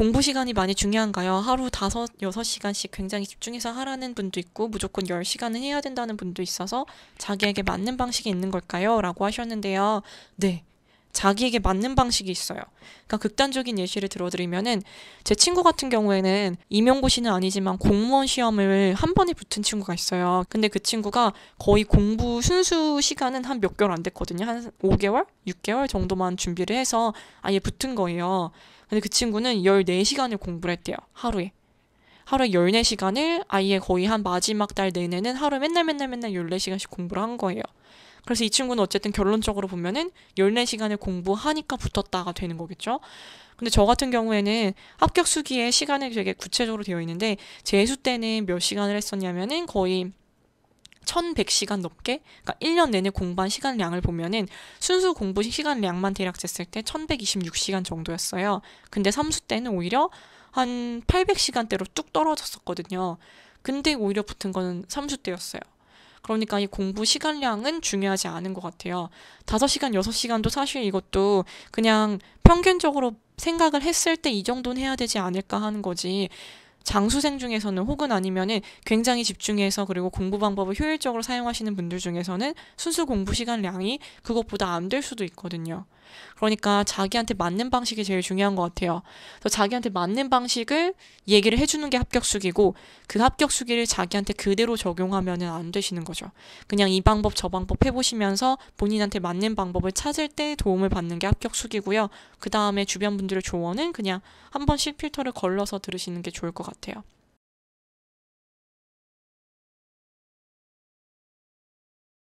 공부 시간이 많이 중요한가요? 하루 다섯, 시간씩 굉장히 집중해서 하라는 분도 있고 무조건 열시간은 해야 된다는 분도 있어서 자기에게 맞는 방식이 있는 걸까요? 라고 하셨는데요. 네. 자기에게 맞는 방식이 있어요. 그러니까 극단적인 예시를 들어드리면은 제 친구 같은 경우에는 임용고시는 아니지만 공무원 시험을 한 번에 붙은 친구가 있어요. 근데 그 친구가 거의 공부 순수 시간은 한 몇 개월 안 됐거든요. 한 5개월, 6개월 정도만 준비를 해서 아예 붙은 거예요. 근데 그 친구는 14시간을 공부를 했대요. 하루에. 하루에 14시간을 아예 거의 한 마지막 달 내내는 하루 맨날 맨날 맨날 14시간씩 공부를 한 거예요. 그래서 이 친구는 어쨌든 결론적으로 보면은 14시간을 공부하니까 붙었다가 되는 거겠죠. 근데 저 같은 경우에는 합격 수기에 시간이 되게 구체적으로 되어 있는데 재수 때는 몇 시간을 했었냐면은 거의 1100시간 넘게 그러니까 1년 내내 공부한 시간량을 보면은 순수 공부 시간량만 대략 쟀을 때 1126시간 정도였어요. 근데 삼수 때는 오히려 한 800시간대로 뚝 떨어졌었거든요. 근데 오히려 붙은 거는 삼수 때였어요. 그러니까 이 공부 시간량은 중요하지 않은 것 같아요. 5 시간 6 시간도 사실 이것도 그냥 평균적으로 생각을 했을 때 이 정도는 해야 되지 않을까 하는 거지. 장수생 중에서는 혹은 아니면은 굉장히 집중해서 그리고 공부 방법을 효율적으로 사용하시는 분들 중에서는 순수 공부 시간량이 그것보다 안 될 수도 있거든요. 그러니까 자기한테 맞는 방식이 제일 중요한 것 같아요. 그래서 자기한테 맞는 방식을 얘기를 해주는 게 합격수기고 그 합격수기를 자기한테 그대로 적용하면은 안 되시는 거죠. 그냥 이 방법 저 방법 해보시면서 본인한테 맞는 방법을 찾을 때 도움을 받는 게 합격수기고요. 그 다음에 주변 분들의 조언은 그냥 한 번씩 필터를 걸러서 들으시는 게 좋을 것 같아요. 같아요.